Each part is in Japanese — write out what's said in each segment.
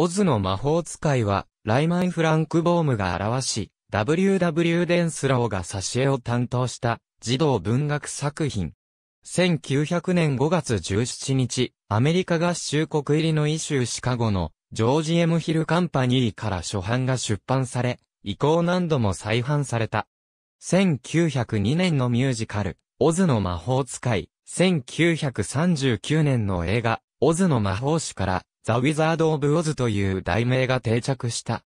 オズの魔法使いは、ライマン・フランクボームが表し、WW デンスローが挿絵を担当した児童文学作品。1900年5月17日、アメリカ合衆国入りのイシューシカゴのジョージ・エム・ヒルカンパニーから初版が出版され、以降何度も再版された。1902年のミュージカル、オズの魔法使い、1939年の映画、オズの魔法師から、ザ・ウィザード・オブ・オズという題名が定着した。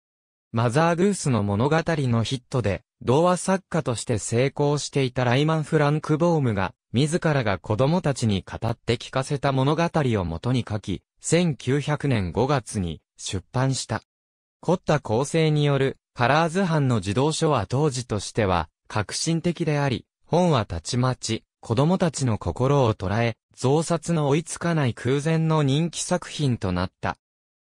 マザー・グースの物語のヒットで、童話作家として成功していたライマン・フランク・ボームが、自らが子供たちに語って聞かせた物語を元に書き、1900年5月に出版した。凝った構成によるカラーズ版の児童書は当時としては革新的であり、本はたちまち子供たちの心を捉え、増刷の追いつかない空前の人気作品となった。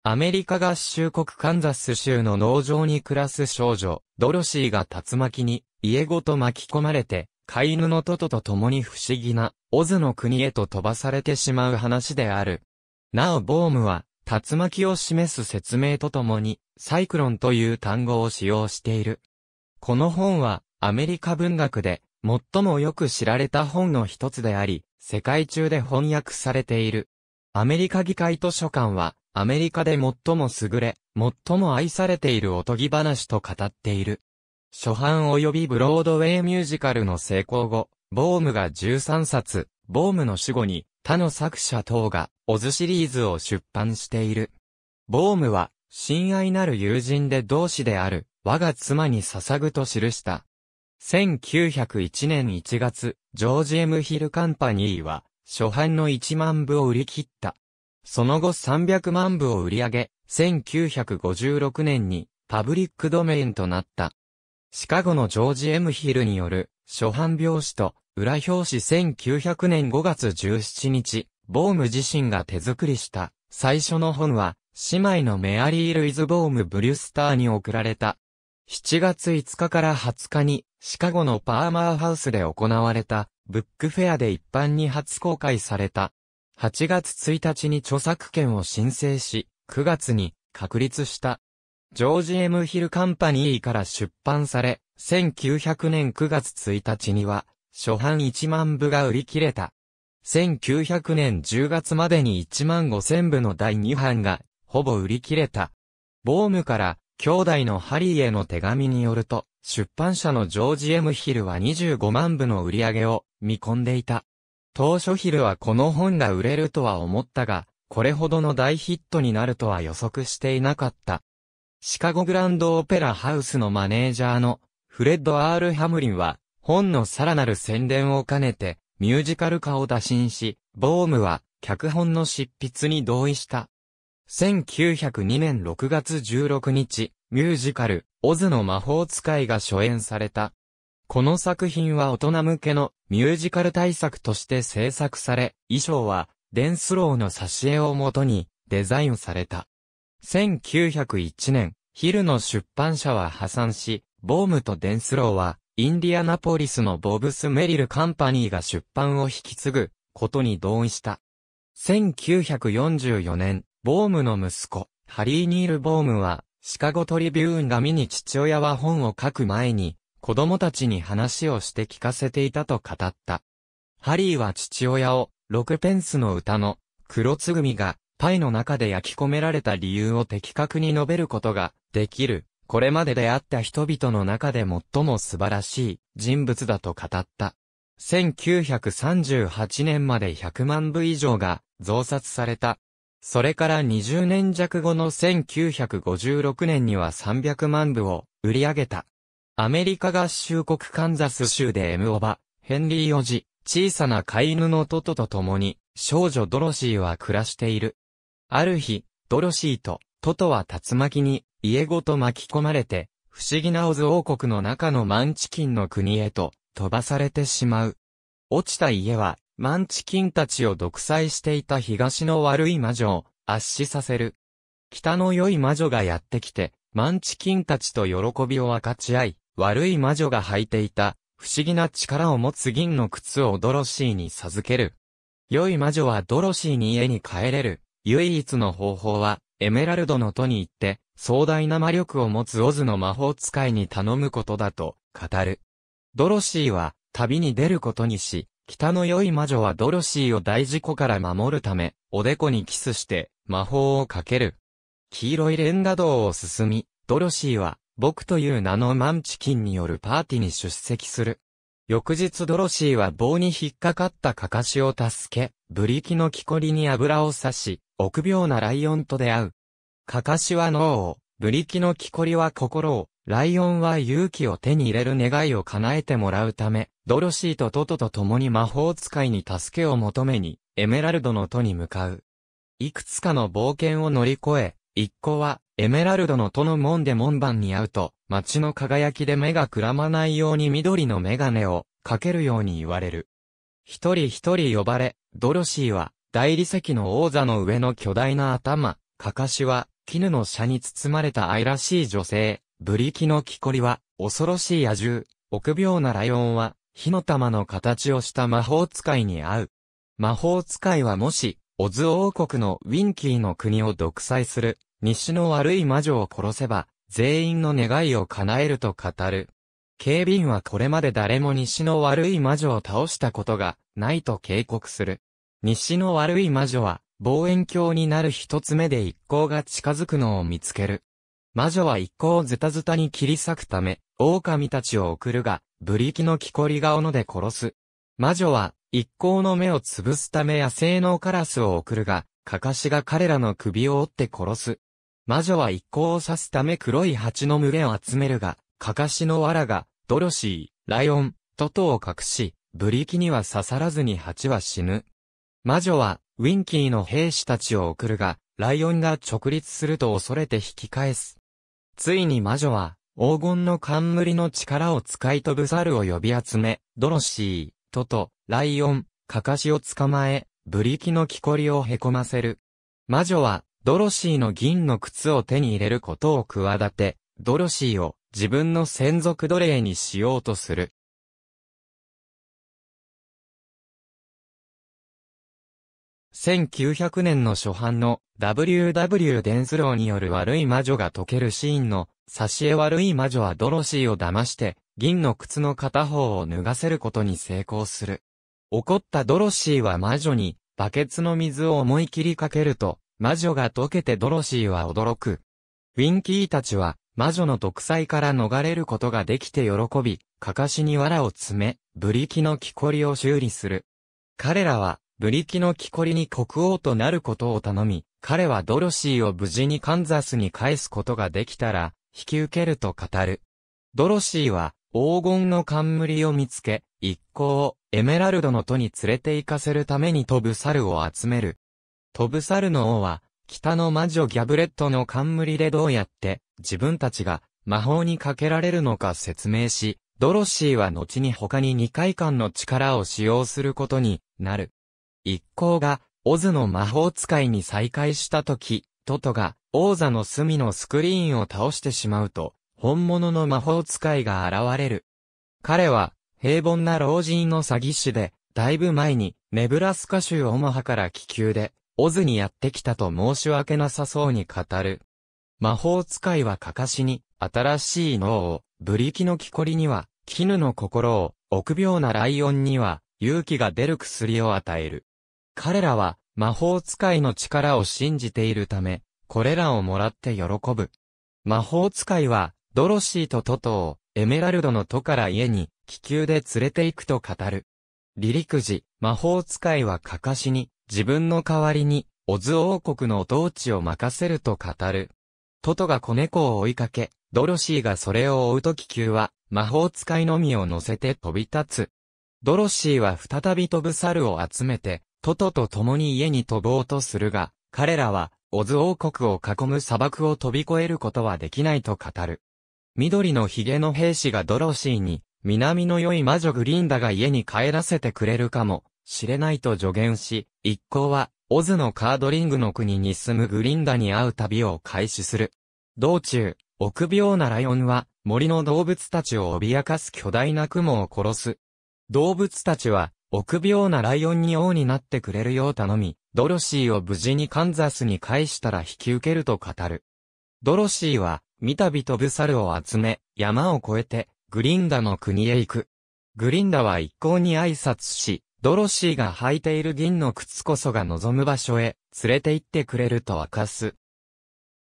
アメリカ合衆国カンザス州の農場に暮らす少女、ドロシーが竜巻に家ごと巻き込まれて、飼い犬のトトと共に不思議な、オズの国へと飛ばされてしまう話である。なおボームは、竜巻を示す説明とともに、サイクロンという単語を使用している。この本は、アメリカ文学で、最もよく知られた本の一つであり、世界中で翻訳されている。アメリカ議会図書館は、アメリカで最も優れ、最も愛されているおとぎ話と語っている。初版及びブロードウェイミュージカルの成功後、ボームが13冊、ボームの死後に、他の作者等が、オズシリーズを出版している。ボームは、親愛なる友人で同志である、我が妻に捧ぐと記した。1901年1月、ジョージ・エムヒルカンパニーは、初版の1万部を売り切った。その後300万部を売り上げ、1956年にパブリックドメインとなった。シカゴのジョージ・エムヒルによる、初版表紙と、裏表紙1900年5月17日、ボーム自身が手作りした、最初の本は、姉妹のメアリー・ルイズ・ボーム・ブリュスターに送られた。7月5日から20日に、シカゴのパーマーハウスで行われた、ブックフェアで一般に初公開された。8月1日に著作権を申請し、9月に確立した。ジョージ・エム・ヒル・カンパニーから出版され、1900年9月1日には、初版1万部が売り切れた。1900年10月までに1万5000部の第2版が、ほぼ売り切れた。ボームから、兄弟のハリーへの手紙によると、出版社のジョージ・ M・ ヒルは25万部の売り上げを見込んでいた。当初ヒルはこの本が売れるとは思ったが、これほどの大ヒットになるとは予測していなかった。シカゴグランドオペラハウスのマネージャーのフレッド・アール・ハムリンは、本のさらなる宣伝を兼ねて、ミュージカル化を打診し、ボームは、脚本の執筆に同意した。1902年6月16日、ミュージカル、オズの魔法使いが初演された。この作品は大人向けのミュージカル大作として制作され、衣装はデンスローの挿絵をもとにデザインされた。1901年、ヒルの出版社は破産し、ボームとデンスローはインディアナポリスのボブス・メリル・カンパニーが出版を引き継ぐことに同意した。1944年、ボームの息子、ハリー・ニール・ボームは、シカゴトリビューンが見に父親は本を書く前に、子供たちに話をして聞かせていたと語った。ハリーは父親を、6ペンスの歌の、黒つぐみが、パイの中で焼き込められた理由を的確に述べることが、できる、これまで出会った人々の中で最も素晴らしい、人物だと語った。1938年まで100万部以上が、増刷された、それから20年弱後の1956年には300万部を売り上げた。アメリカ合衆国カンザス州でエムオバ、ヘンリーオジ、小さな飼い犬のトトと共に、少女ドロシーは暮らしている。ある日、ドロシーとトトは竜巻に家ごと巻き込まれて、不思議なオズ王国の中のマンチキンの国へと飛ばされてしまう。落ちた家はマンチキンたちを独裁していた東の悪い魔女を圧死させる。北の良い魔女がやってきて、マンチキンたちと喜びを分かち合い、悪い魔女が履いていた、不思議な力を持つ銀の靴をドロシーに授ける。良い魔女はドロシーに家に帰れる。唯一の方法は、エメラルドの都に行って、壮大な魔力を持つオズの魔法使いに頼むことだと、語る。ドロシーは、旅に出ることにし、北の良い魔女はドロシーを大事故から守るため、おでこにキスして、魔法をかける。黄色い連打道を進み、ドロシーは、僕という名のマンチキンによるパーティーに出席する。翌日ドロシーは棒に引っかかったカカシを助け、ブリキの木こりに油を刺し、臆病なライオンと出会う。カカシは脳を、ブリキの木こりは心を、ライオンは勇気を手に入れる願いを叶えてもらうため、ドロシーとトトと共に魔法使いに助けを求めに、エメラルドの都に向かう。いくつかの冒険を乗り越え、一行は、エメラルドの都の門で門番に会うと、街の輝きで目がくらまないように緑のメガネをかけるように言われる。一人一人呼ばれ、ドロシーは、大理石の王座の上の巨大な頭、カカシは、絹の車に包まれた愛らしい女性、ブリキの木こりは、恐ろしい野獣、臆病なライオンは、火の玉の形をした魔法使いに会う。魔法使いはもし、オズ王国のウィンキーの国を独裁する、西の悪い魔女を殺せば、全員の願いを叶えると語る。警備員はこれまで誰も西の悪い魔女を倒したことがないと警告する。西の悪い魔女は望遠鏡になる一つ目で一行が近づくのを見つける。魔女は一行をズタズタに切り裂くため、狼たちを送るが、ブリキの木こりが斧で殺す。魔女は、一行の目を潰すため野生のカラスを送るが、カカシが彼らの首を折って殺す。魔女は一行を刺すため黒い蜂の群れを集めるが、カカシの藁が、ドロシー、ライオン、トトを隠し、ブリキには刺さらずに蜂は死ぬ。魔女は、ウィンキーの兵士たちを送るが、ライオンが直立すると恐れて引き返す。ついに魔女は、黄金の冠の力を使い飛ぶ猿を呼び集め、ドロシー、トト、ライオン、カカシを捕まえ、ブリキの木こりをへこませる。魔女は、ドロシーの銀の靴を手に入れることを企て、ドロシーを自分の専属奴隷にしようとする。1900年の初版の WW デンスローによる悪い魔女が解けるシーンの、挿絵悪い魔女はドロシーを騙して、銀の靴の片方を脱がせることに成功する。怒ったドロシーは魔女に、バケツの水を思い切りかけると、魔女が溶けてドロシーは驚く。ウィンキーたちは、魔女の独裁から逃れることができて喜び、かかしに藁を詰め、ブリキの木こりを修理する。彼らは、ブリキの木こりに国王となることを頼み、彼はドロシーを無事にカンザスに返すことができたら、引き受けると語る。ドロシーは、黄金の冠を見つけ、一行をエメラルドの都に連れて行かせるために飛ぶ猿を集める。飛ぶ猿の王は、北の魔女ギャブレットの冠でどうやって、自分たちが魔法にかけられるのか説明し、ドロシーは後に他に二回間の力を使用することになる。一行が、オズの魔法使いに再会した時、トトが、王座の隅のスクリーンを倒してしまうと、本物の魔法使いが現れる。彼は、平凡な老人の詐欺師で、だいぶ前に、ネブラスカ州オマハから気球で、オズにやってきたと申し訳なさそうに語る。魔法使いはカかしに、新しい脳を、ブリキの木こりには、絹の心を、臆病なライオンには、勇気が出る薬を与える。彼らは魔法使いの力を信じているため、これらをもらって喜ぶ。魔法使いは、ドロシーとトトを、エメラルドの都から家に、気球で連れて行くと語る。離陸時、魔法使いはカカシに、自分の代わりに、オズ王国の統治を任せると語る。トトが子猫を追いかけ、ドロシーがそれを追うと気球は、魔法使いのみを乗せて飛び立つ。ドロシーは再び飛ぶ猿を集めて、トトと共に家に飛ぼうとするが、彼らは、オズ王国を囲む砂漠を飛び越えることはできないと語る。緑のヒゲの兵士がドロシーに、南の良い魔女グリンダが家に帰らせてくれるかも、しれないと助言し、一行は、オズのカードリングの国に住むグリンダに会う旅を開始する。道中、臆病なライオンは、森の動物たちを脅かす巨大な雲を殺す。動物たちは、臆病なライオンに王になってくれるよう頼み、ドロシーを無事にカンザスに返したら引き受けると語る。ドロシーは、三度飛ぶ猿を集め、山を越えて、グリンダの国へ行く。グリンダは一向に挨拶し、ドロシーが履いている銀の靴こそが望む場所へ連れて行ってくれると明かす。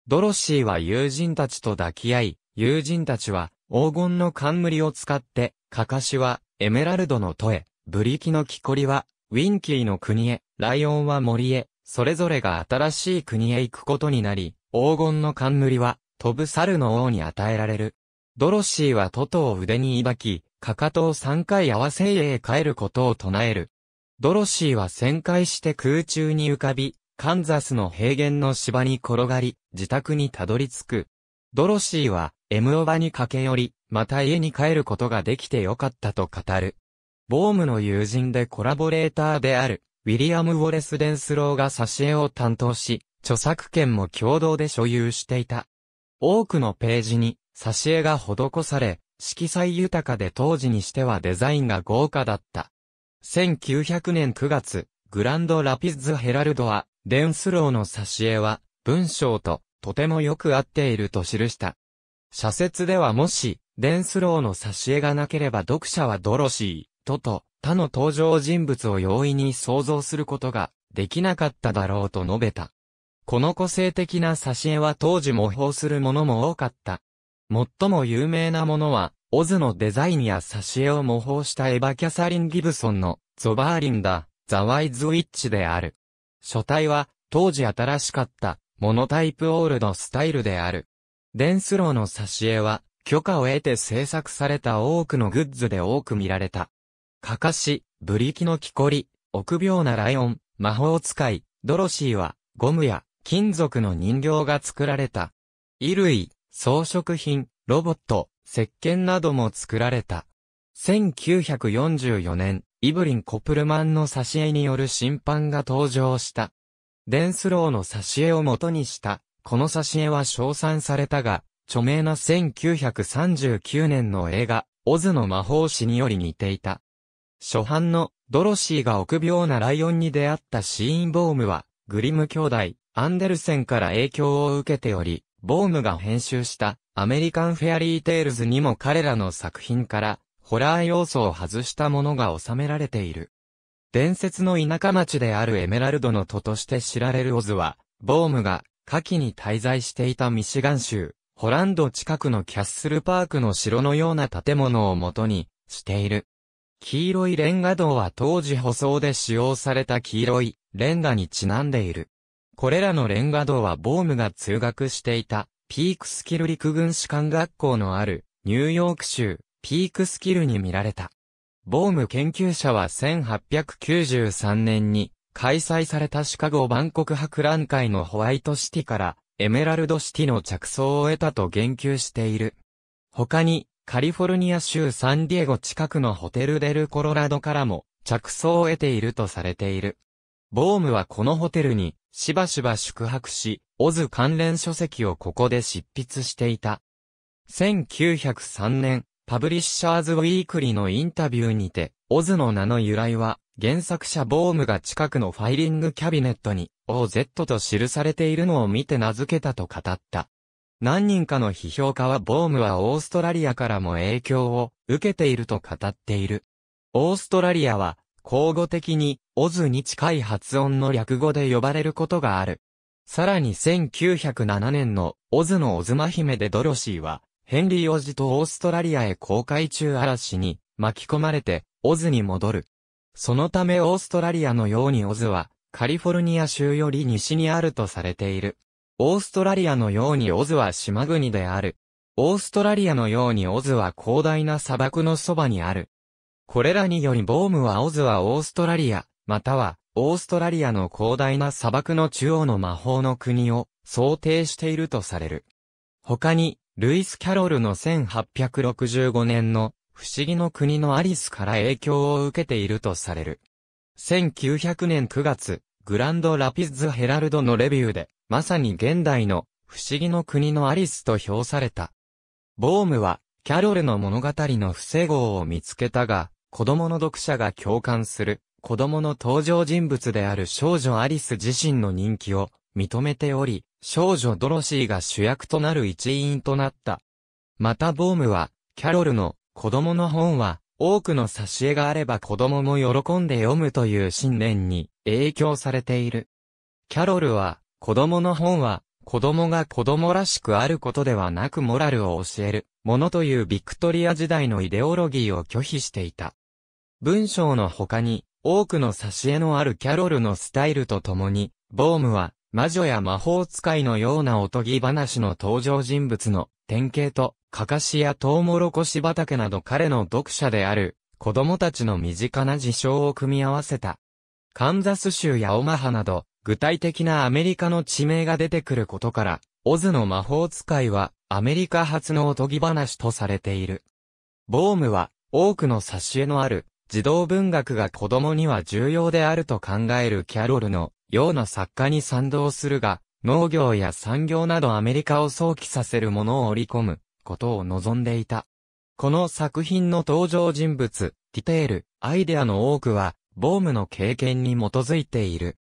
ドロシーは友人たちと抱き合い、友人たちは黄金の冠を使って、カカシはエメラルドの戸へブリキの木こりは、ウィンキーの国へ、ライオンは森へ、それぞれが新しい国へ行くことになり、黄金の冠は、飛ぶ猿の王に与えられる。ドロシーはトトを腕に抱き、かかとを3回合わせ家へ帰ることを唱える。ドロシーは旋回して空中に浮かび、カンザスの平原の芝に転がり、自宅にたどり着く。ドロシーは、エムオバに駆け寄り、また家に帰ることができてよかったと語る。ボームの友人でコラボレーターである、ウィリアム・ウォレス・デンスローが挿絵を担当し、著作権も共同で所有していた。多くのページに、挿絵が施され、色彩豊かで当時にしてはデザインが豪華だった。1900年9月、グランド・ラピッズ・ヘラルドは、デンスローの挿絵は、文章と、とてもよく合っていると記した。社説ではもし、デンスローの挿絵がなければ読者はドロシー。とと、他の登場人物を容易に想像することができなかっただろうと述べた。この個性的な挿絵は当時模倣するものも多かった。最も有名なものは、オズのデザインや挿絵を模倣したエヴァ・キャサリン・ギブソンのゾバーリンだ、ザ・ワイズ・ウィッチである。書体は、当時新しかった、モノタイプオールドスタイルである。デンスローの挿絵は、許可を得て制作された多くのグッズで多く見られた。かかし、ブリキの木こり、臆病なライオン、魔法使い、ドロシーは、ゴムや、金属の人形が作られた。衣類、装飾品、ロボット、石鹸なども作られた。1944年、イブリン・コプルマンの挿絵による審判が登場した。デンスローの挿絵を元にした、この挿絵は称賛されたが、著名な1939年の映画、オズの魔法師により似ていた。初版のドロシーが臆病なライオンに出会ったシーンボームは、グリム兄弟、アンデルセンから影響を受けており、ボームが編集したアメリカンフェアリーテイルズにも彼らの作品からホラー要素を外したものが収められている。伝説の田舎町であるエメラルドの都として知られるオズは、ボームが夏季に滞在していたミシガン州、ホランド近くのキャッスルパークの城のような建物を元にしている。黄色いレンガ道は当時舗装で使用された黄色いレンガにちなんでいる。これらのレンガ道はボームが通学していたピークスキル陸軍士官学校のあるニューヨーク州ピークスキルに見られた。ボーム研究者は1893年に開催されたシカゴ万国博覧会のホワイトシティからエメラルドシティの着想を得たと言及している。他にカリフォルニア州サンディエゴ近くのホテルデルコロラドからも着想を得ているとされている。ボームはこのホテルにしばしば宿泊し、オズ関連書籍をここで執筆していた。1903年、パブリッシャーズウィークリーのインタビューにて、オズの名の由来は、原作者ボームが近くのファイリングキャビネットに、OZ と記されているのを見て名付けたと語った。何人かの批評家はボームはオーストラリアからも影響を受けていると語っている。オーストラリアは、口語的に、オズに近い発音の略語で呼ばれることがある。さらに1907年の、オズのオズマ姫でドロシーは、ヘンリー王子とオーストラリアへ公開中嵐に巻き込まれて、オズに戻る。そのためオーストラリアのようにオズは、カリフォルニア州より西にあるとされている。オーストラリアのようにオズは島国である。オーストラリアのようにオズは広大な砂漠のそばにある。これらによりボームはオズはオーストラリア、またはオーストラリアの広大な砂漠の中央の魔法の国を想定しているとされる。他に、ルイス・キャロルの1865年の不思議の国のアリスから影響を受けているとされる。1900年9月、グランドラピッズ・ヘラルドのレビューで、まさに現代の不思議の国のアリスと評された。ボームは、キャロルの物語の不整合を見つけたが、子供の読者が共感する、子供の登場人物である少女アリス自身の人気を認めており、少女ドロシーが主役となる一員となった。またボームは、キャロルの子供の本は、多くの挿絵があれば子供も喜んで読むという信念に影響されている。キャロルは、子供の本は、子供が子供らしくあることではなくモラルを教えるものというビクトリア時代のイデオロギーを拒否していた。文章の他に、多くの挿絵のあるキャロルのスタイルとともに、ボームは、魔女や魔法使いのようなおとぎ話の登場人物の典型と、かかしやトウモロコシ畑など彼の読者である、子供たちの身近な事象を組み合わせた。カンザス州やオマハなど、具体的なアメリカの地名が出てくることから、オズの魔法使いはアメリカ初のおとぎ話とされている。ボームは多くの挿絵のある児童文学が子供には重要であると考えるキャロルのような作家に賛同するが、農業や産業などアメリカを想起させるものを織り込むことを望んでいた。この作品の登場人物、ディテール、アイデアの多くは、ボームの経験に基づいている。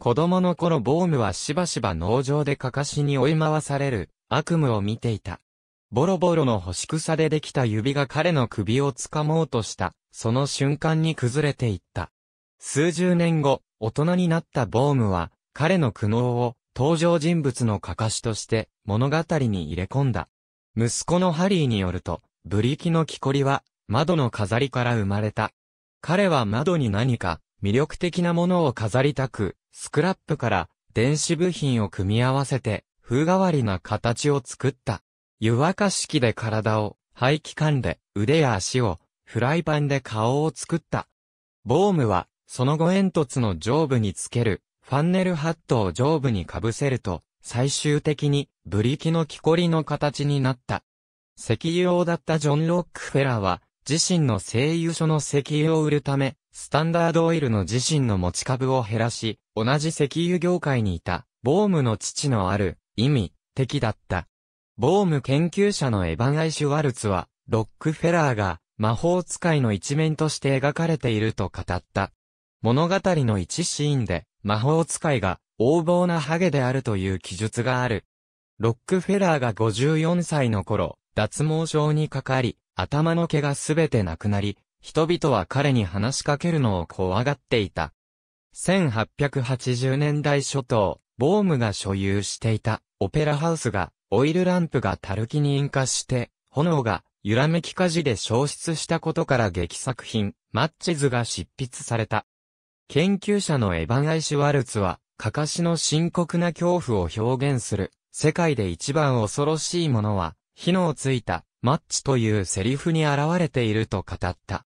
子供の頃ボームはしばしば農場でかかしに追い回される悪夢を見ていた。ボロボロの干し草でできた指が彼の首を掴もうとした、その瞬間に崩れていった。数十年後、大人になったボームは、彼の苦悩を登場人物のかかしとして物語に入れ込んだ。息子のハリーによると、ブリキの木こりは窓の飾りから生まれた。彼は窓に何か魅力的なものを飾りたく、スクラップから電子部品を組み合わせて風変わりな形を作った。湯沸かし器で体を、排気管で腕や足を、フライパンで顔を作った。ボームは、その後煙突の上部につける、ファンネルハットを上部にかぶせると、最終的に、ブリキの木こりの形になった。石油王だったジョン・ロックフェラーは、自身の製油所の石油を売るため、スタンダードオイルの自身の持ち株を減らし、同じ石油業界にいた、ボームの父のある、意味、敵だった。ボーム研究者のエヴァン・アイシュワルツは、ロックフェラーが、魔法使いの一面として描かれていると語った。物語の一シーンで、魔法使いが、横暴なハゲであるという記述がある。ロックフェラーが54歳の頃、脱毛症にかかり、頭の毛がすべてなくなり、人々は彼に話しかけるのを怖がっていた。1880年代初頭、ボームが所有していたオペラハウスが、オイルランプがたるきに引火して、炎が揺らめき火事で消失したことから劇作品、マッチズが執筆された。研究者のエヴァン・アイシュワルツは、かかしの深刻な恐怖を表現する、世界で一番恐ろしいものは、火のついた、マッチというセリフに現れていると語った。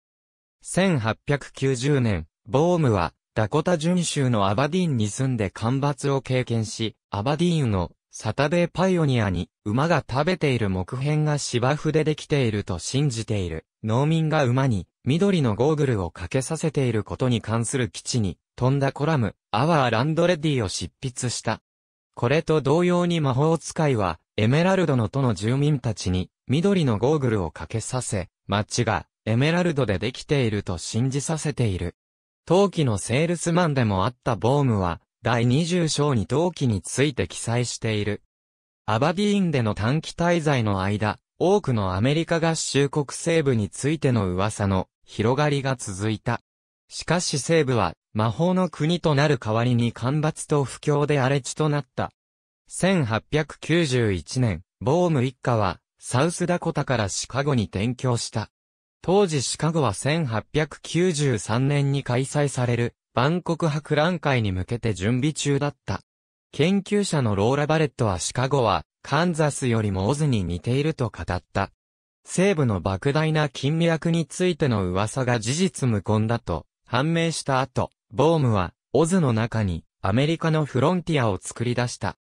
1890年、ボームは、ダコタ準州のアバディーンに住んで干ばつを経験し、アバディーンのサタデーパイオニアに馬が食べている木片が芝生でできていると信じている農民が馬に緑のゴーグルをかけさせていることに関する基地に飛んだコラム、アワーランドレディを執筆した。これと同様に魔法使いはエメラルドの都の住民たちに緑のゴーグルをかけさせ、街がエメラルドでできていると信じさせている。陶器のセールスマンでもあったボームは、第20章に陶器について記載している。アバディーンでの短期滞在の間、多くのアメリカ合衆国西部についての噂の広がりが続いた。しかし西部は魔法の国となる代わりに干ばつと不況で荒れ地となった。1891年、ボーム一家はサウスダコタからシカゴに転居した。当時シカゴは1893年に開催される万国博覧会に向けて準備中だった。研究者のローラ・バレットはシカゴはカンザスよりもオズに似ていると語った。西部の莫大な金脈についての噂が事実無根だと判明した後、ボームはオズの中にアメリカのフロンティアを作り出した。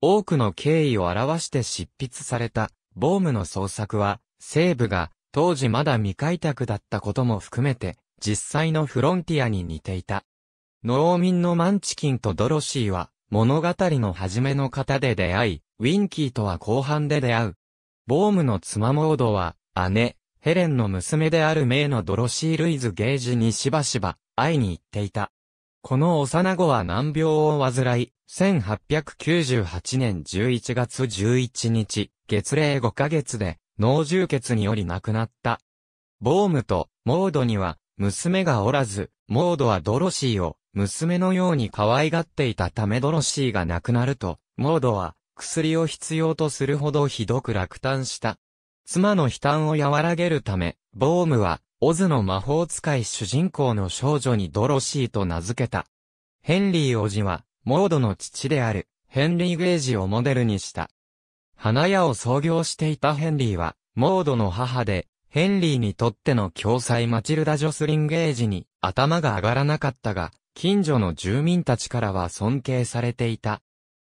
多くの敬意を表して執筆されたボームの創作は西部が当時まだ未開拓だったことも含めて、実際のフロンティアに似ていた。農民のマンチキンとドロシーは、物語の初めの方で出会い、ウィンキーとは後半で出会う。ボームの妻モードは、姉、ヘレンの娘である名のドロシー・ルイズ・ゲージにしばしば、会いに行っていた。この幼子は難病を患い、1898年11月11日、月齢5ヶ月で、脳充血により亡くなった。ボームとモードには娘がおらず、モードはドロシーを娘のように可愛がっていたためドロシーが亡くなると、モードは薬を必要とするほどひどく落胆した。妻の悲嘆を和らげるため、ボームは、オズの魔法使い主人公の少女にドロシーと名付けた。ヘンリー王子は、モードの父である、ヘンリー・ゲージをモデルにした。花屋を創業していたヘンリーは、モードの母で、ヘンリーにとっての共済マチルダ・ジョスリン・ゲージに頭が上がらなかったが、近所の住民たちからは尊敬されていた。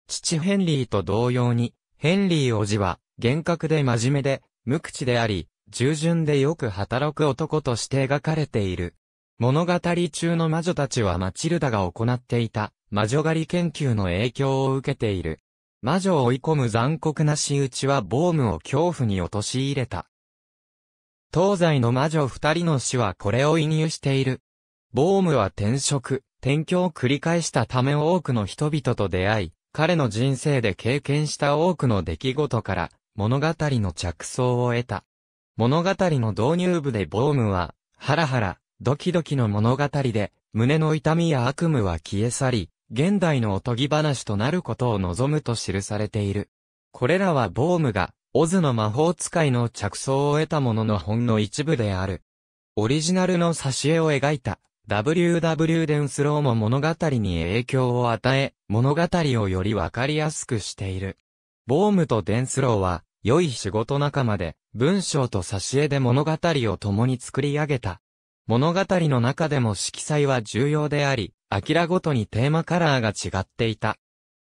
父ヘンリーと同様に、ヘンリー叔父は、厳格で真面目で、無口であり、従順でよく働く男として描かれている。物語中の魔女たちはマチルダが行っていた、魔女狩り研究の影響を受けている。魔女を追い込む残酷な仕打ちはボームを恐怖に陥れた。東西の魔女二人の死はこれを移入している。ボームは転職、転居を繰り返したため多くの人々と出会い、彼の人生で経験した多くの出来事から物語の着想を得た。物語の導入部でボームは、ハラハラ、ドキドキの物語で、胸の痛みや悪夢は消え去り、現代のおとぎ話となることを望むと記されている。これらはボームが、オズの魔法使いの着想を得たもののほんの一部である。オリジナルの挿絵を描いた、WW デンスローも物語に影響を与え、物語をよりわかりやすくしている。ボームとデンスローは、良い仕事仲間で、文章と挿絵で物語を共に作り上げた。物語の中でも色彩は重要であり、アキラごとにテーマカラーが違っていた。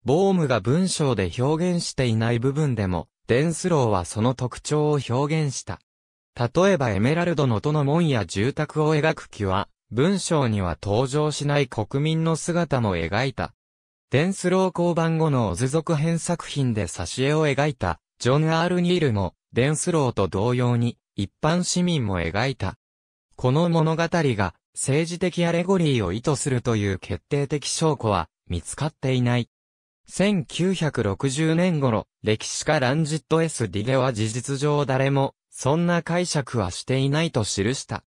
ボームが文章で表現していない部分でも、デンスローはその特徴を表現した。例えばエメラルドの都の門や住宅を描く木は、文章には登場しない国民の姿も描いた。デンスロー交番後のオズ続編作品で挿絵を描いた、ジョン・アール・ニールも、デンスローと同様に、一般市民も描いた。この物語が、政治的アレゴリーを意図するという決定的証拠は見つかっていない。1960年頃、歴史家ランジット s ィゲは事実上誰も、そんな解釈はしていないと記した。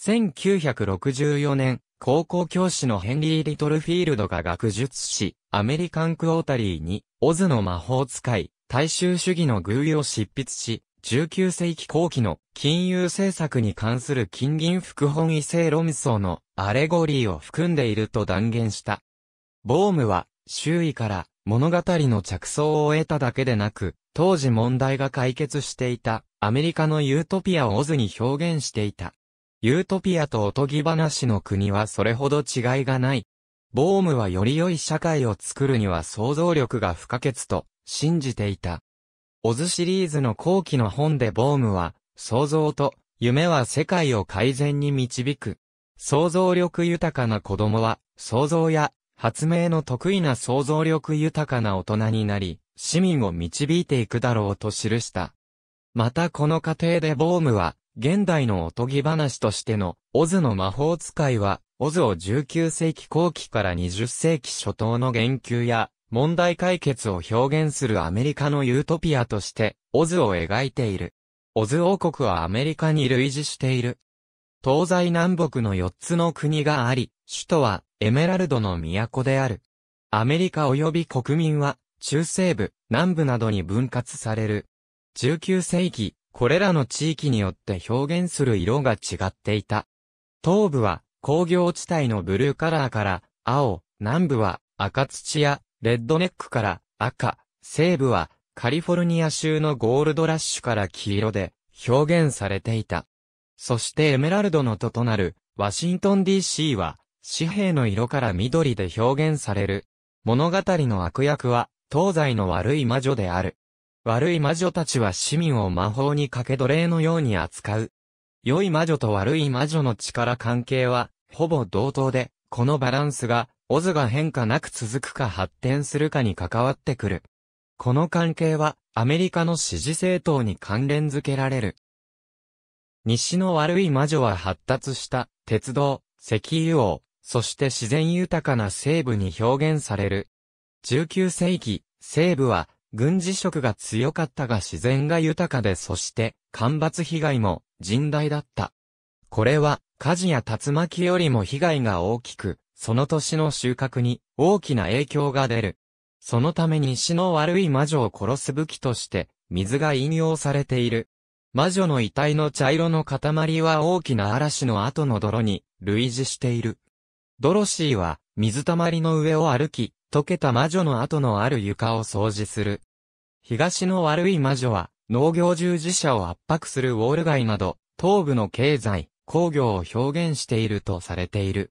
1964年、高校教師のヘンリー・リトルフィールドが学術誌、アメリカン・クォータリーに、オズの魔法使い、大衆主義の偶意を執筆し、19世紀後期の金融政策に関する金銀副本異性論争のアレゴリーを含んでいると断言した。ボームは周囲から物語の着想を得ただけでなく、当時問題が解決していたアメリカのユートピアをオズに表現していた。ユートピアとおとぎ話の国はそれほど違いがない。ボームはより良い社会を作るには想像力が不可欠と信じていた。オズシリーズの後期の本でボームは、想像と夢は世界を改善に導く。想像力豊かな子供は、想像や発明の得意な想像力豊かな大人になり、市民を導いていくだろうと記した。またこの過程でボームは、現代のおとぎ話としての、オズの魔法使いは、オズを19世紀後期から20世紀初頭の言及や、問題解決を表現するアメリカのユートピアとして、オズを描いている。オズ王国はアメリカに類似している。東西南北の4つの国があり、首都はエメラルドの都である。アメリカ及び国民は中西部、南部などに分割される。19世紀、これらの地域によって表現する色が違っていた。東部は工業地帯のブルーカラーから青、南部は赤土やレッドネックから赤、西部はカリフォルニア州のゴールドラッシュから黄色で表現されていた。そしてエメラルドのととなるワシントン DC は紙幣の色から緑で表現される。物語の悪役は東西の悪い魔女である。悪い魔女たちは市民を魔法にかけ奴隷のように扱う。良い魔女と悪い魔女の力関係は、ほぼ同等で、このバランスが、オズが変化なく続くか発展するかに関わってくる。この関係は、アメリカの支持政党に関連づけられる。西の悪い魔女は発達した、鉄道、石油王、そして自然豊かな西部に表現される。19世紀、西部は、軍事色が強かったが自然が豊かでそして、干ばつ被害も、甚大だった。これは、火事や竜巻よりも被害が大きく、その年の収穫に大きな影響が出る。そのために死の悪い魔女を殺す武器として、水が引用されている。魔女の遺体の茶色の塊は大きな嵐の後の泥に類似している。ドロシーは水たまりの上を歩き、溶けた魔女の後のある床を掃除する。東の悪い魔女は農業従事者を圧迫するウォール街など、東部の経済、工業を表現しているとされている。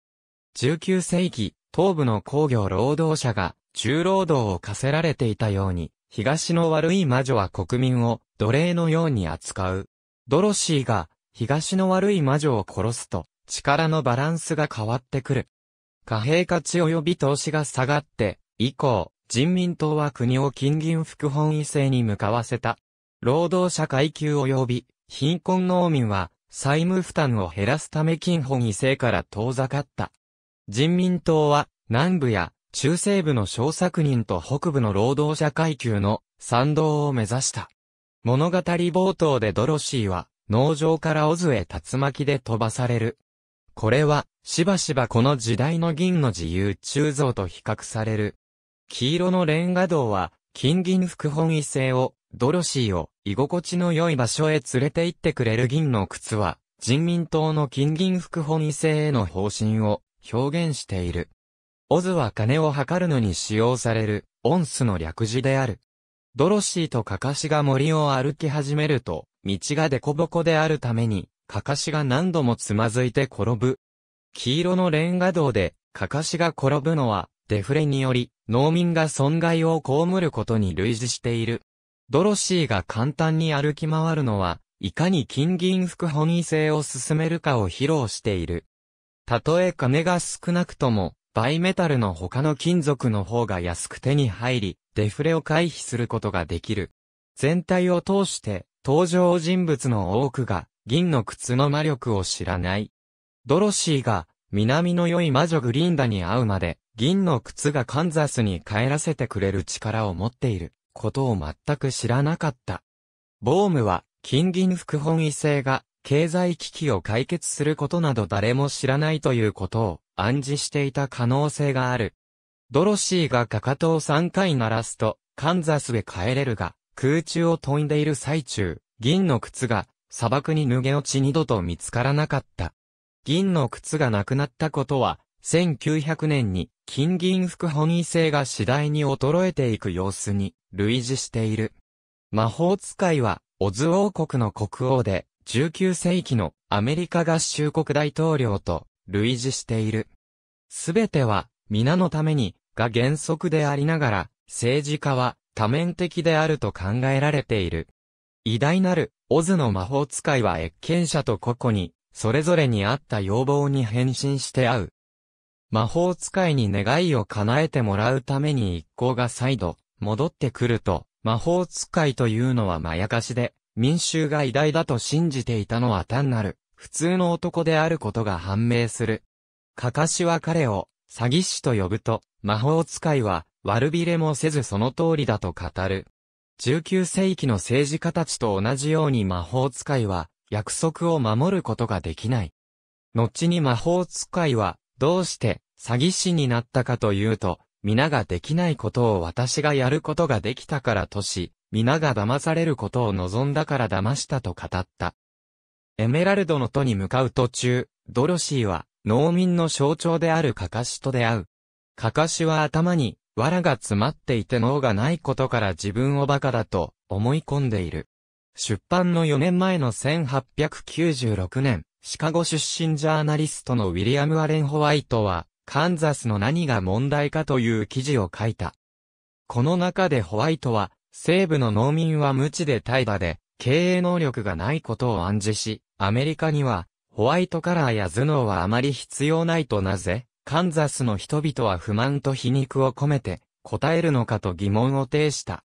19世紀、東部の工業労働者が重労働を課せられていたように、東の悪い魔女は国民を奴隷のように扱う。ドロシーが東の悪い魔女を殺すと力のバランスが変わってくる。貨幣価値及び投資が下がって以降、人民党は国を金銀副本位制に向かわせた。労働者階級及び貧困農民は債務負担を減らすため金本位制から遠ざかった。人民党は、南部や中西部の小作人と北部の労働者階級の賛同を目指した。物語冒頭でドロシーは、農場からオズへ竜巻で飛ばされる。これは、しばしばこの時代の銀の自由鋳造と比較される。黄色のレンガ道は、金銀副本位制を、ドロシーを居心地の良い場所へ連れて行ってくれる銀の靴は、人民党の金銀副本位制への方針を表現している。オズは金を測るのに使用される、オンスの略字である。ドロシーとカカシが森を歩き始めると、道がデコボコであるために、カカシが何度もつまずいて転ぶ。黄色のレンガ道で、カカシが転ぶのは、デフレにより、農民が損害を被ることに類似している。ドロシーが簡単に歩き回るのは、いかに金銀副本位制を進めるかを披露している。たとえ金が少なくとも、バイメタルの他の金属の方が安く手に入り、デフレを回避することができる。全体を通して、登場人物の多くが、銀の靴の魔力を知らない。ドロシーが、南の良い魔女グリンダに会うまで、銀の靴がカンザスに帰らせてくれる力を持っていることを全く知らなかった。ボームは、金銀副本位性が経済危機を解決することなど誰も知らないということを暗示していた可能性がある。ドロシーがかかとを3回鳴らすと、カンザスへ帰れるが、空中を飛んでいる最中、銀の靴が砂漠に脱げ落ち二度と見つからなかった。銀の靴がなくなったことは、1900年に金銀副本位性が次第に衰えていく様子に類似している。魔法使いは、オズ王国の国王で、19世紀のアメリカ合衆国大統領と類似している。すべては皆のためにが原則でありながら、政治家は多面的であると考えられている。偉大なるオズの魔法使いは越見者と個々に、それぞれにあった要望に変身して会う。魔法使いに願いを叶えてもらうために一行が再度、戻ってくると、魔法使いというのはまやかしで、民衆が偉大だと信じていたのは単なる、普通の男であることが判明する。カカシは彼を、詐欺師と呼ぶと、魔法使いは、悪びれもせずその通りだと語る。19世紀の政治家たちと同じように魔法使いは、約束を守ることができない。後に魔法使いは、どうして、詐欺師になったかというと、皆ができないことを私がやることができたからとし、皆が騙されることを望んだから騙したと語った。エメラルドの都に向かう途中、ドロシーは農民の象徴であるカカシと出会う。カカシは頭に藁が詰まっていて脳がないことから自分をバカだと思い込んでいる。出版の4年前の1896年、シカゴ出身ジャーナリストのウィリアム・アレン・ホワイトは、カンザスの何が問題かという記事を書いた。この中でホワイトは、西部の農民は無知で怠惰で、経営能力がないことを暗示し、アメリカには、ホワイトカラーや頭脳はあまり必要ないとなぜ、カンザスの人々は不満と皮肉を込めて、答えるのかと疑問を呈した。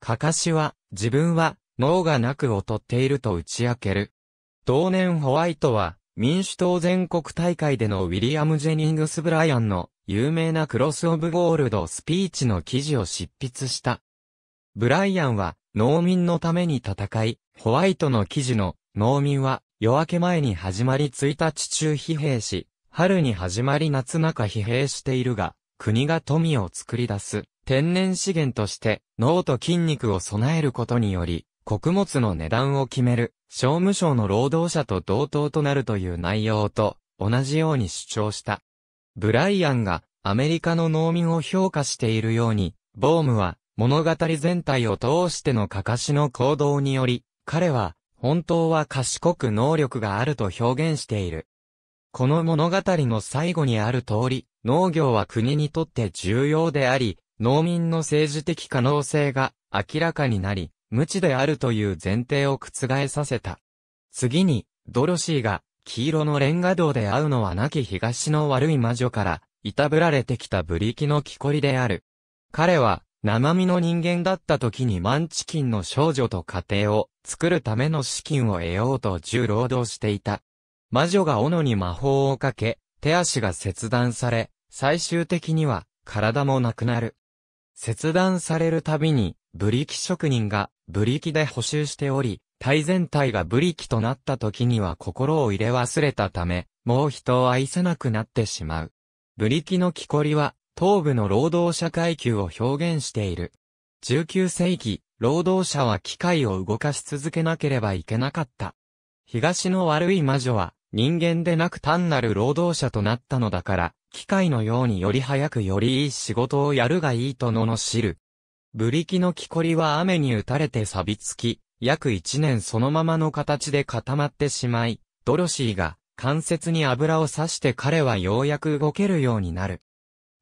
カカシは、自分は、脳がなく劣っていると打ち明ける。同年ホワイトは、民主党全国大会でのウィリアム・ジェニングス・ブライアンの有名なクロス・オブ・ゴールドスピーチの記事を執筆した。ブライアンは農民のために戦い、ホワイトの記事の農民は夜明け前に始まり1日中疲弊し、春に始まり夏中疲弊しているが、国が富を作り出す天然資源として脳と筋肉を備えることにより、穀物の値段を決める商務省の労働者と同等となるという内容と同じように主張した。ブライアンがアメリカの農民を評価しているように、ボームは物語全体を通してのかかしの行動により、彼は、本当は賢く能力があると表現している。この物語の最後にある通り、農業は国にとって重要であり、農民の政治的可能性が明らかになり、無知であるという前提を覆させた。次に、ドロシーが、黄色のレンガ道で会うのは亡き東の悪い魔女から、いたぶられてきたブリキの木こりである。彼は、生身の人間だった時にマンチキンの少女と家庭を作るための資金を得ようと重労働していた。魔女が斧に魔法をかけ、手足が切断され、最終的には体もなくなる。切断されるたびに、ブリキ職人がブリキで補修しており、体全体がブリキとなった時には心を入れ忘れたため、もう人を愛せなくなってしまう。ブリキの木こりは東部の労働者階級を表現している。19世紀、労働者は機械を動かし続けなければいけなかった。東の悪い魔女は、人間でなく単なる労働者となったのだから、機械のようにより早くよりいい仕事をやるがいいと罵る。ブリキの木こりは雨に打たれて錆びつき、約一年そのままの形で固まってしまい、ドロシーが関節に油を刺して彼はようやく動けるようになる。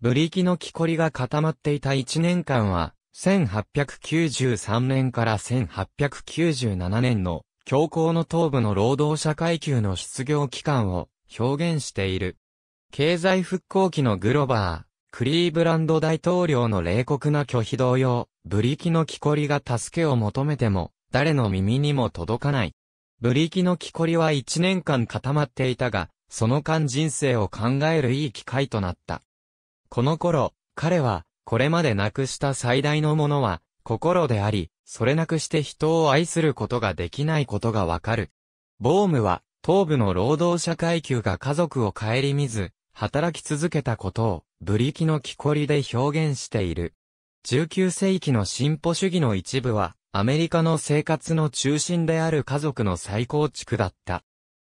ブリキの木こりが固まっていた1年間は、1893年から1897年の強皇の東部の労働者階級の失業期間を表現している。経済復興期のグロバー、クリーブランド大統領の冷酷な拒否同様、ブリキの木こりが助けを求めても、誰の耳にも届かない。ブリキの木こりは1年間固まっていたが、その間人生を考えるいい機会となった。この頃、彼は、これまでなくした最大のものは、心であり、それなくして人を愛することができないことがわかる。ボームは、東部の労働者階級が家族を顧みず、働き続けたことを、ブリキの木こりで表現している。19世紀の進歩主義の一部は、アメリカの生活の中心である家族の再構築だった。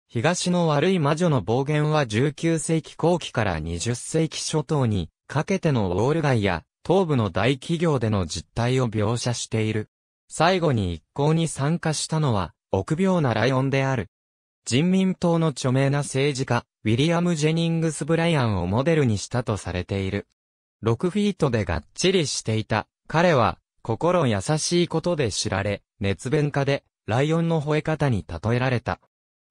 東の悪い魔女の暴言は19世紀後期から20世紀初頭にかけてのウォール街や東部の大企業での実態を描写している。最後に一向に参加したのは臆病なライオンである。人民党の著名な政治家、ウィリアム・ジェニングス・ブライアンをモデルにしたとされている。6フィートでがっちりしていた。彼は心優しいことで知られ、熱弁家でライオンの吠え方に例えられた。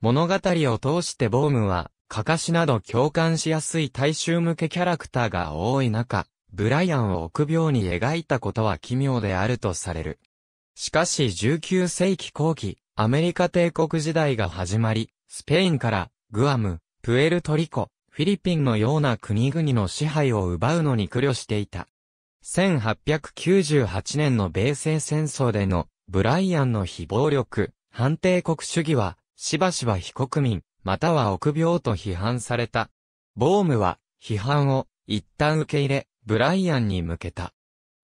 物語を通してボームは、カカシなど共感しやすい大衆向けキャラクターが多い中、ブライアンを臆病に描いたことは奇妙であるとされる。しかし19世紀後期、アメリカ帝国時代が始まり、スペインから、グアム、プエルトリコ、フィリピンのような国々の支配を奪うのに苦慮していた。1898年の米西戦争でのブライアンの非暴力、反帝国主義はしばしば非国民、または臆病と批判された。ボームは、批判を、一旦受け入れ、ブライアンに向けた。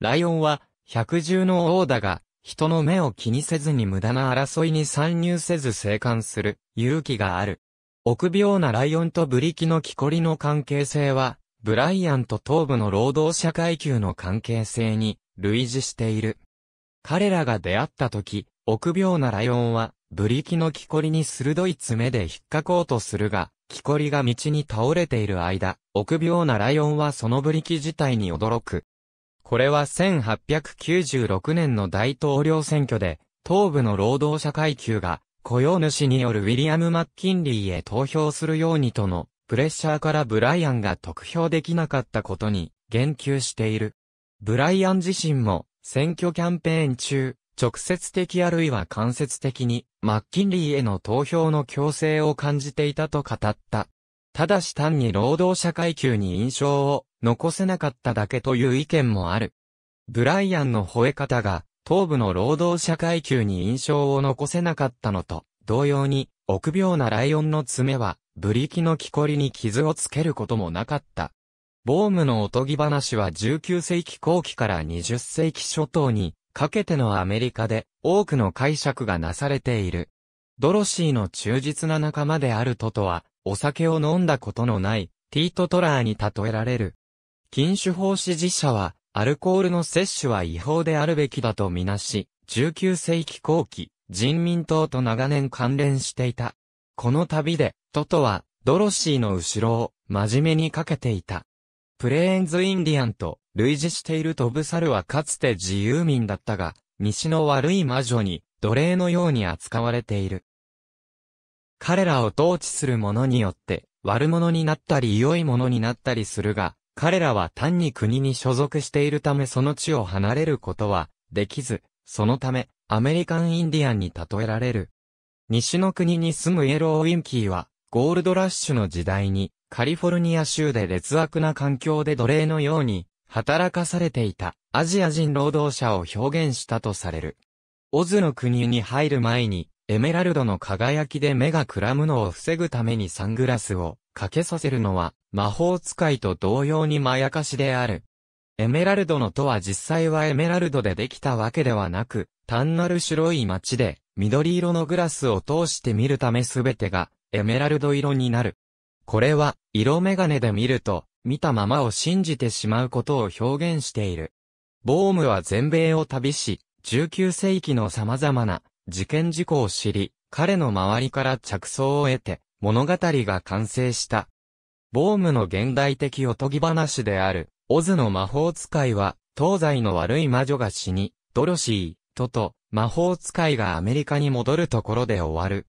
ライオンは、百獣の王だが、人の目を気にせずに無駄な争いに参入せず生還する、勇気がある。臆病なライオンとブリキの木こりの関係性は、ブライアンと東部の労働者階級の関係性に類似している。彼らが出会った時、臆病なライオンはブリキの木こりに鋭い爪で引っかこうとするが、木こりが道に倒れている間、臆病なライオンはそのブリキ自体に驚く。これは1896年の大統領選挙で、東部の労働者階級が、雇用主によるウィリアム・マッキンリーへ投票するようにとの、プレッシャーからブライアンが得票できなかったことに、言及している。ブライアン自身も、選挙キャンペーン中、直接的あるいは間接的に、マッキンリーへの投票の強制を感じていたと語った。ただし単に労働者階級に印象を残せなかっただけという意見もある。ブライアンの吠え方が、東部の労働者階級に印象を残せなかったのと、同様に、臆病なライオンの爪は、ブリキの木こりに傷をつけることもなかった。ボームのおとぎ話は19世紀後期から20世紀初頭にかけてのアメリカで多くの解釈がなされている。ドロシーの忠実な仲間であるトトは、お酒を飲んだことのない、ティートトラーに例えられる。禁酒法支持者は、アルコールの摂取は違法であるべきだとみなし、19世紀後期、人民党と長年関連していた。この旅で、トトは、ドロシーの後ろを、真面目にかけていた。プレーンズ・インディアンと、類似している飛ぶ猿はかつて自由民だったが、西の悪い魔女に奴隷のように扱われている。彼らを統治する者によって悪者になったり良い者になったりするが、彼らは単に国に所属しているためその地を離れることはできず、そのためアメリカンインディアンに例えられる。西の国に住むイエローウィンキーは、ゴールドラッシュの時代にカリフォルニア州で劣悪な環境で奴隷のように働かされていたアジア人労働者を表現したとされる。オズの国に入る前に、エメラルドの輝きで目がくらむのを防ぐためにサングラスをかけさせるのは、魔法使いと同様にまやかしである。エメラルドの塔は実際はエメラルドでできたわけではなく、単なる白い街で、緑色のグラスを通して見るためすべてが、エメラルド色になる。これは、色眼鏡で見ると、見たままを信じてしまうことを表現している。ボームは全米を旅し、19世紀の様々な事件事故を知り、彼の周りから着想を得て、物語が完成した。ボームの現代的おとぎ話である、オズの魔法使いは、東西の悪い魔女が死に、ドロシー、トと、魔法使いがアメリカに戻るところで終わる。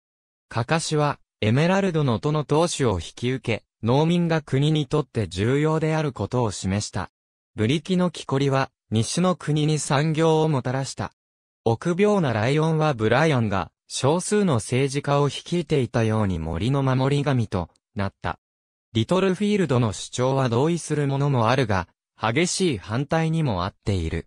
カカシは、エメラルドの都の当主を引き受け、農民が国にとって重要であることを示した。ブリキの木こりは、西の国に産業をもたらした。臆病なライオンはブライアンが、少数の政治家を率いていたように森の守り神となった。リトルフィールドの主張は同意するものもあるが、激しい反対にもあっている。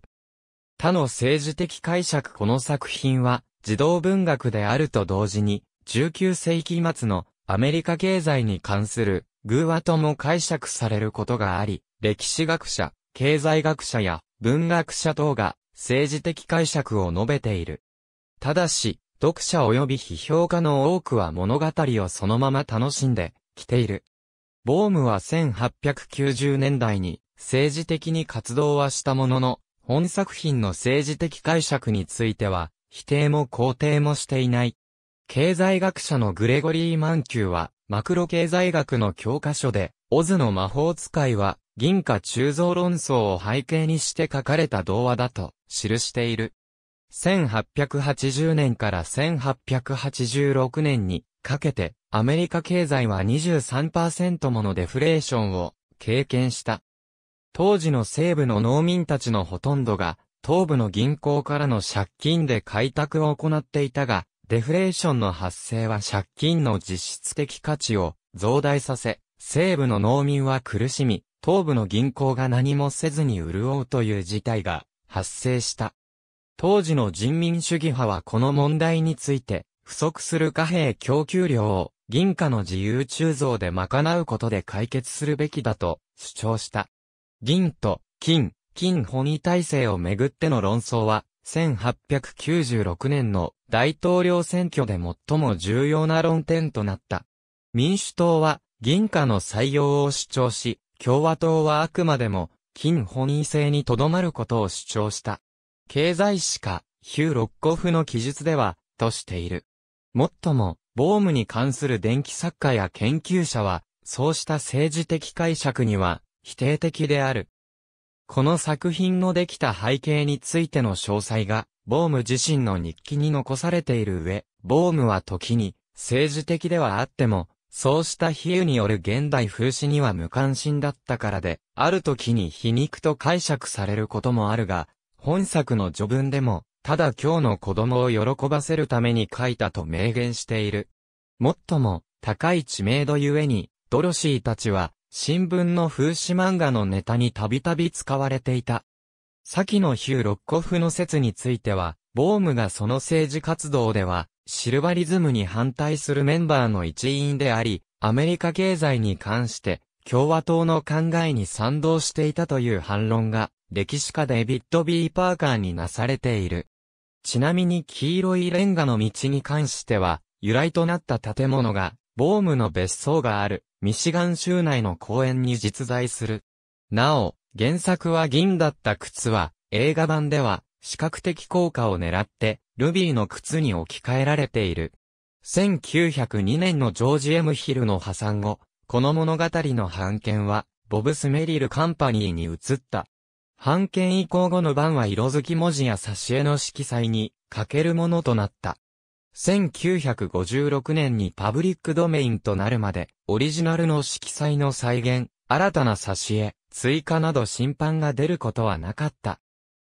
他の政治的解釈この作品は、児童文学であると同時に、19世紀末のアメリカ経済に関する寓話とも解釈されることがあり、歴史学者、経済学者や文学者等が政治的解釈を述べている。ただし、読者及び批評家の多くは物語をそのまま楽しんできている。ボームは1890年代に政治的に活動はしたものの、本作品の政治的解釈については、否定も肯定もしていない。経済学者のグレゴリー・マンキューは、マクロ経済学の教科書で、オズの魔法使いは、銀貨鋳造論争を背景にして書かれた童話だと、記している。1880年から1886年にかけて、アメリカ経済は23%ものデフレーションを経験した。当時の西部の農民たちのほとんどが、東部の銀行からの借金で開拓を行っていたが、デフレーションの発生は借金の実質的価値を増大させ、西部の農民は苦しみ、東部の銀行が何もせずに潤うという事態が発生した。当時の人民主義派はこの問題について、不足する貨幣供給量を銀貨の自由鋳造で賄うことで解決するべきだと主張した。銀と金、金本位体制をめぐっての論争は、1896年の大統領選挙で最も重要な論点となった。民主党は、銀貨の採用を主張し、共和党はあくまでも、金本位制にとどまることを主張した。経済史家、ヒュー・ロッコフの記述では、としている。もっとも、ボームに関する電気作家や研究者は、そうした政治的解釈には、否定的である。この作品のできた背景についての詳細が、ボーム自身の日記に残されている上、ボームは時に、政治的ではあっても、そうした比喩による現代風刺には無関心だったからで、ある時に皮肉と解釈されることもあるが、本作の序文でも、ただ今日の子供を喜ばせるために書いたと明言している。もっとも、高い知名度ゆえに、ドロシーたちは、新聞の風刺漫画のネタにたびたび使われていた。先のヒュー・ロッコフの説については、ボームがその政治活動では、シルバリズムに反対するメンバーの一員であり、アメリカ経済に関して、共和党の考えに賛同していたという反論が、歴史家デビッド・ B・ パーカーになされている。ちなみに黄色いレンガの道に関しては、由来となった建物が、ボームの別荘がある、ミシガン州内の公園に実在する。なお、原作は銀だった靴は、映画版では、視覚的効果を狙って、ルビーの靴に置き換えられている。1902年のジョージ・ M・ ヒルの破産後、この物語の版権は、ボブス・メリル・カンパニーに移った。版権移行後の版は色づき文字や挿絵の色彩に欠けるものとなった。1956年にパブリックドメインとなるまで、オリジナルの色彩の再現、新たな挿絵、追加など審判が出ることはなかった。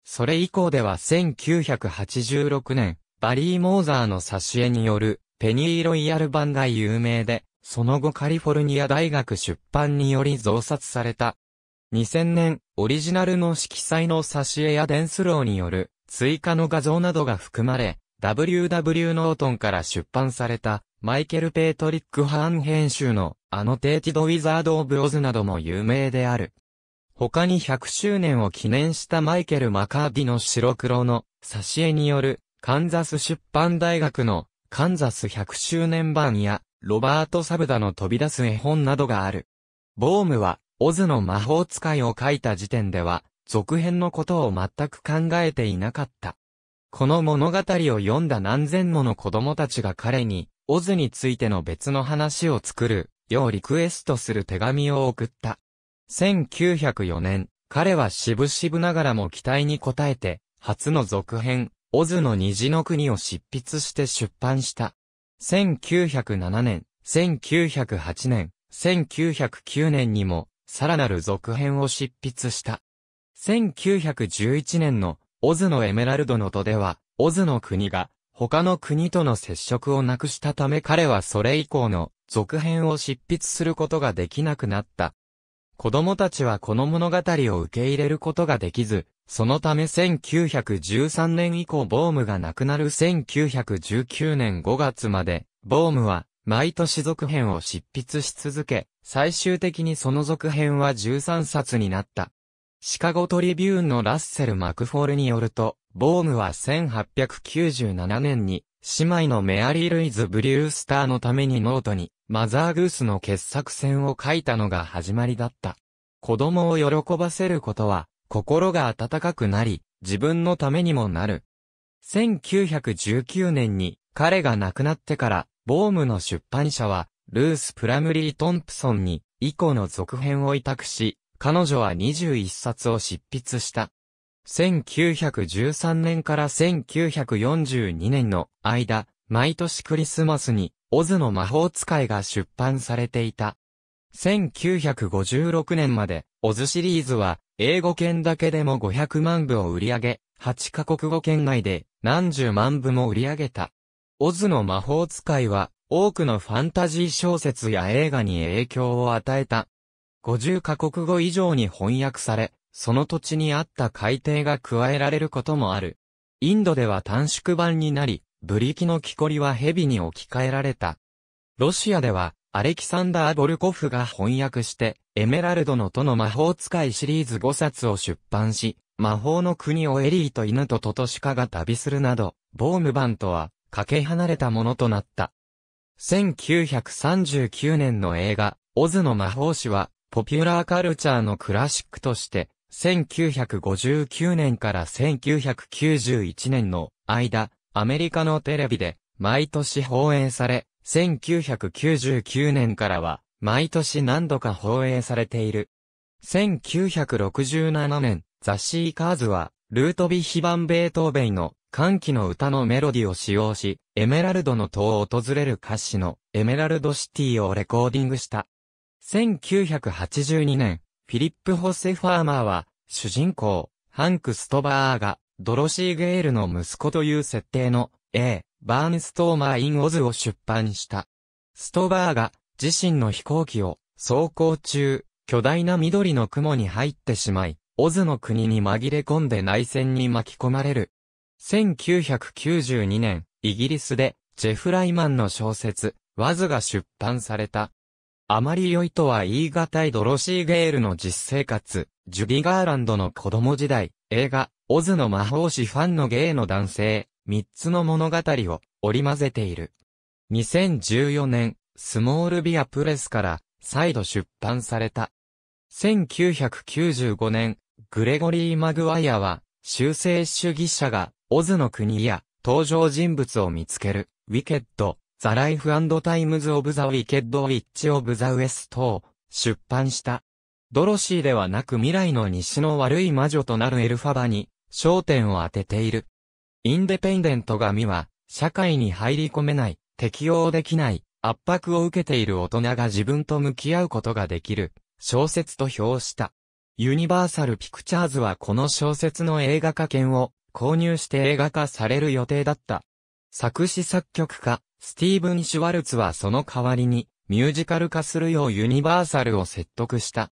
それ以降では1986年、バリー・モーザーの挿絵によるペニー・ロイヤル版が有名で、その後カリフォルニア大学出版により増刷された。2000年、オリジナルの色彩の挿絵やデンスローによる追加の画像などが含まれ、WW ノートンから出版された、マイケル・ペイトリック・ハーン編集の、あのテーティド・ウィザード・オブ・オズなども有名である。他に100周年を記念したマイケル・マカーディの白黒の挿絵によるカンザス出版大学のカンザス100周年版やロバート・サブダの飛び出す絵本などがある。ボームはオズの魔法使いを書いた時点では続編のことを全く考えていなかった。この物語を読んだ何千もの子供たちが彼に、オズについての別の話を作る、ようリクエストする手紙を送った。1904年、彼は渋々ながらも期待に応えて、初の続編、オズの虹の国を執筆して出版した。1907年、1908年、1909年にも、さらなる続編を執筆した。1911年の、オズのエメラルドの都では、オズの国が、他の国との接触をなくしたため彼はそれ以降の続編を執筆することができなくなった。子供たちはこの物語を受け入れることができず、そのため1913年以降ボームが亡くなる1919年5月まで、ボームは毎年続編を執筆し続け、最終的にその続編は13冊になった。シカゴトリビューンのラッセル・マクフォールによると、ボームは1897年に姉妹のメアリー・ルイズ・ブリュースターのためにノートに、マザー・グースの傑作選を書いたのが始まりだった。子供を喜ばせることは、心が温かくなり、自分のためにもなる。1919年に、彼が亡くなってから、ボームの出版社は、ルース・プラムリー・トンプソンに、以降の続編を委託し、彼女は21冊を執筆した。1913年から1942年の間、毎年クリスマスに、オズの魔法使いが出版されていた。1956年まで、オズシリーズは、英語圏だけでも500万部を売り上げ、8カ国語圏内で何十万部も売り上げた。オズの魔法使いは、多くのファンタジー小説や映画に影響を与えた。50カ国語以上に翻訳され、その土地にあった海底が加えられることもある。インドでは短縮版になり、ブリキの木こりは蛇に置き換えられた。ロシアでは、アレキサンダー・ボルコフが翻訳して、エメラルドの都の魔法使いシリーズ5冊を出版し、魔法の国をエリーと犬とトトシカが旅するなど、ボーム版とは、かけ離れたものとなった。1939年の映画、オズの魔法師は、ポピュラーカルチャーのクラシックとして、1959年から1991年の間、アメリカのテレビで毎年放映され、1999年からは毎年何度か放映されている。1967年、ザ・シーカーズは、ルートビヒバンベートーベイの歓喜の歌のメロディを使用し、エメラルドの塔を訪れる歌詞のエメラルドシティをレコーディングした。1982年、フィリップ・ホセ・ファーマーは、主人公、ハンク・ストバーが、ドロシー・ゲールの息子という設定の、A、バーンストーマー・イン・オズを出版した。ストバーが、自身の飛行機を、走行中、巨大な緑の雲に入ってしまい、オズの国に紛れ込んで内戦に巻き込まれる。1992年、イギリスで、ジェフ・ライマンの小説、ワズが出版された。あまり良いとは言い難いドロシー・ゲールの実生活、ジュディ・ガーランドの子供時代、映画、オズの魔法師ファンのゲイの男性、三つの物語を織り交ぜている。2014年、スモールビアプレスから再度出版された。1995年、グレゴリー・マグワイアは、修正主義者が、オズの国や登場人物を見つける、ウィケット、ザ・ライフ・アンド・タイムズ・オブ・ザ・ウィケッド・ウィッチ・オブ・ザ・ウエストを出版した。ドロシーではなく未来の西の悪い魔女となるエルファバに焦点を当てている。インデペンデント紙は社会に入り込めない、適応できない、圧迫を受けている大人が自分と向き合うことができる小説と評した。ユニバーサル・ピクチャーズはこの小説の映画化権を購入して映画化される予定だった。作詞作曲家、スティーブン・シュワルツはその代わりに、ミュージカル化するようユニバーサルを説得した。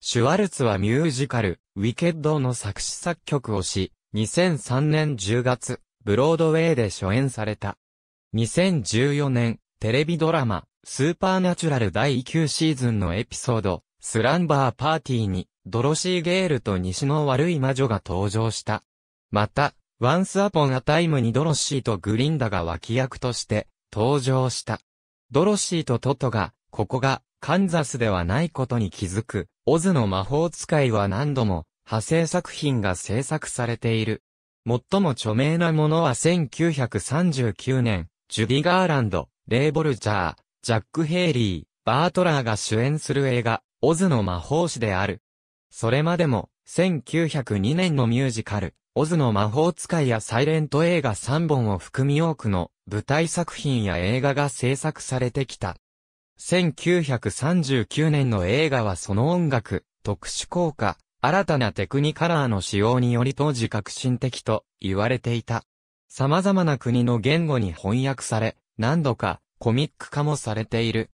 シュワルツはミュージカル、ウィケッドの作詞作曲をし、2003年10月、ブロードウェイで初演された。2014年、テレビドラマ、スーパーナチュラル第9シーズンのエピソード、スランバーパーティーに、ドロシー・ゲールと西の悪い魔女が登場した。また、ワンスアポンアタイムにドロシーとグリンダが脇役として登場した。ドロシーとトトが、ここが、カンザスではないことに気づく、オズの魔法使いは何度も、派生作品が制作されている。最も著名なものは1939年、ジュディ・ガーランド、レイ・ボルジャー、ジャック・ヘイリー、バートラーが主演する映画、オズの魔法師である。それまでも、1902年のミュージカル、オズの魔法使いやサイレント映画3本を含み多くの舞台作品や映画が制作されてきた。1939年の映画はその音楽、特殊効果、新たなテクニカラーの使用により当時革新的と言われていた。様々な国の言語に翻訳され、何度かコミック化もされている。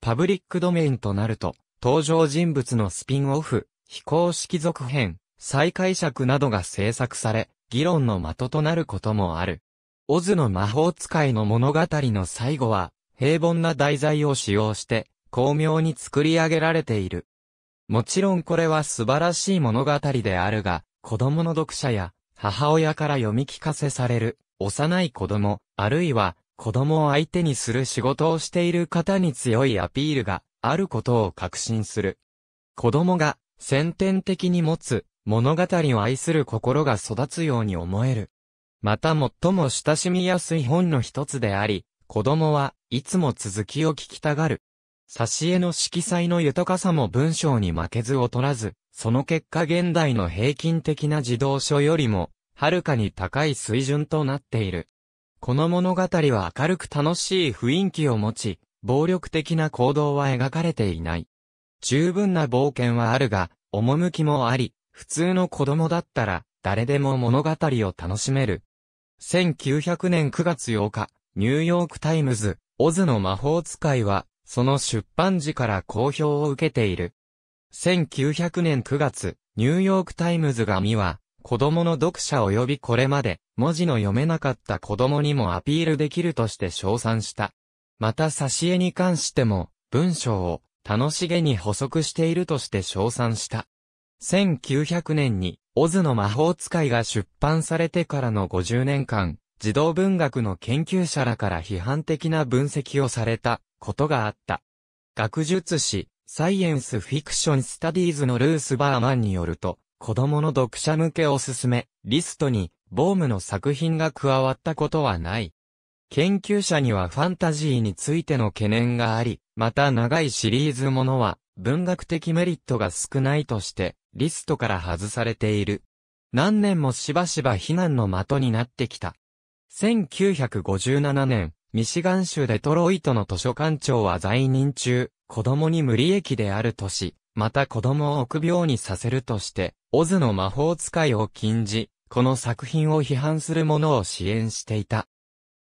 パブリックドメインとなると、登場人物のスピンオフ、非公式続編、再解釈などが制作され、議論の的となることもある。オズの魔法使いの物語の最後は、平凡な題材を使用して、巧妙に作り上げられている。もちろんこれは素晴らしい物語であるが、子供の読者や、母親から読み聞かせされる、幼い子供、あるいは、子供を相手にする仕事をしている方に強いアピールがあることを確信する。子供が先天的に持つ物語を愛する心が育つように思える。また最も親しみやすい本の一つであり、子供はいつも続きを聞きたがる。挿絵の色彩の豊かさも文章に負けず劣らず、その結果現代の平均的な児童書よりも、はるかに高い水準となっている。この物語は明るく楽しい雰囲気を持ち、暴力的な行動は描かれていない。十分な冒険はあるが、趣もあり、普通の子供だったら、誰でも物語を楽しめる。1900年9月8日、ニューヨークタイムズ、オズの魔法使いは、その出版時から好評を受けている。1900年9月、ニューヨークタイムズが見は、子供の読者及びこれまで、文字の読めなかった子供にもアピールできるとして称賛した。また挿絵に関しても、文章を、楽しげに補足しているとして称賛した。1900年に、オズの魔法使いが出版されてからの50年間、児童文学の研究者らから批判的な分析をされたことがあった。学術誌、サイエンスフィクションスタディーズのルース・バーマンによると、子供の読者向けおすすめ、リストに、ボームの作品が加わったことはない。研究者にはファンタジーについての懸念があり、また長いシリーズものは文学的メリットが少ないとしてリストから外されている。何年もしばしば非難の的になってきた。1957年、ミシガン州デトロイトの図書館長は在任中、子供に無利益であるとし、また子供を臆病にさせるとして、オズの魔法使いを禁じ、この作品を批判する者を支援していた。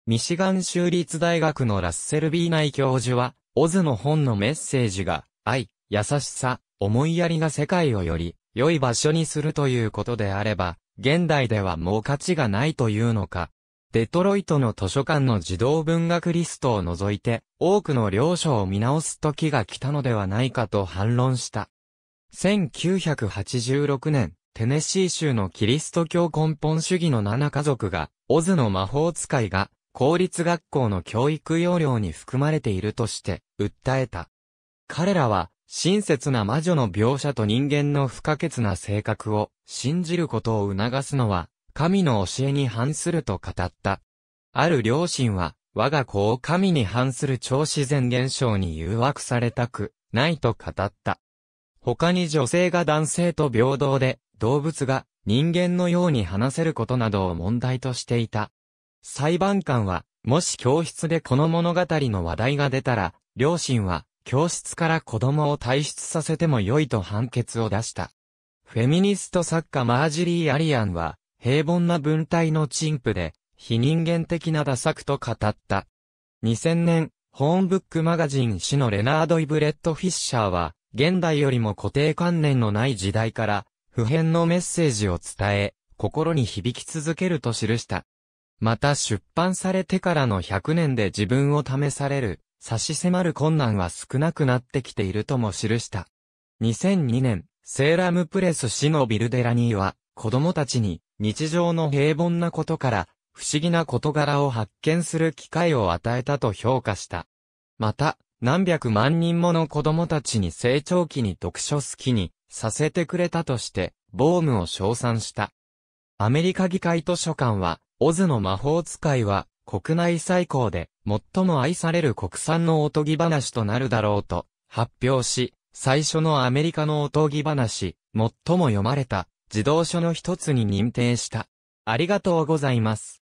ミシガン州立大学のラッセルビー内教授は、オズの本のメッセージが、愛、優しさ、思いやりが世界をより良い場所にするということであれば、現代ではもう価値がないというのか。デトロイトの図書館の児童文学リストを除いて、多くの領書を見直す時が来たのではないかと反論した。1986年、テネシー州のキリスト教根本主義の7家族が、オズの魔法使いが、公立学校の教育要領に含まれているとして、訴えた。彼らは、親切な魔女の描写と人間の不可欠な性格を信じることを促すのは、神の教えに反すると語った。ある両親は、我が子を神に反する超自然現象に誘惑されたく、ないと語った。他に女性が男性と平等で、動物が人間のように話せることなどを問題としていた。裁判官は、もし教室でこの物語の話題が出たら、両親は教室から子供を退出させても良いと判決を出した。フェミニスト作家マージリー・アリアンは、平凡な文体の陳腐で、非人間的な打作と語った。2000年、ホーンブックマガジン氏のレナード・イブレット・フィッシャーは、現代よりも固定観念のない時代から、普遍のメッセージを伝え、心に響き続けると記した。また出版されてからの100年で自分を試される差し迫る困難は少なくなってきているとも記した。2002年、セーラムプレス市のビルデラニーは、子供たちに日常の平凡なことから不思議な事柄を発見する機会を与えたと評価した。また、何百万人もの子供たちに成長期に読書好きにさせてくれたとして、ボームを称賛した。アメリカ議会図書館は、オズの魔法使いは、国内最高で最も愛される国産のおとぎ話となるだろうと発表し、最初のアメリカのおとぎ話、最も読まれた児童書の一つに認定した。ありがとうございます。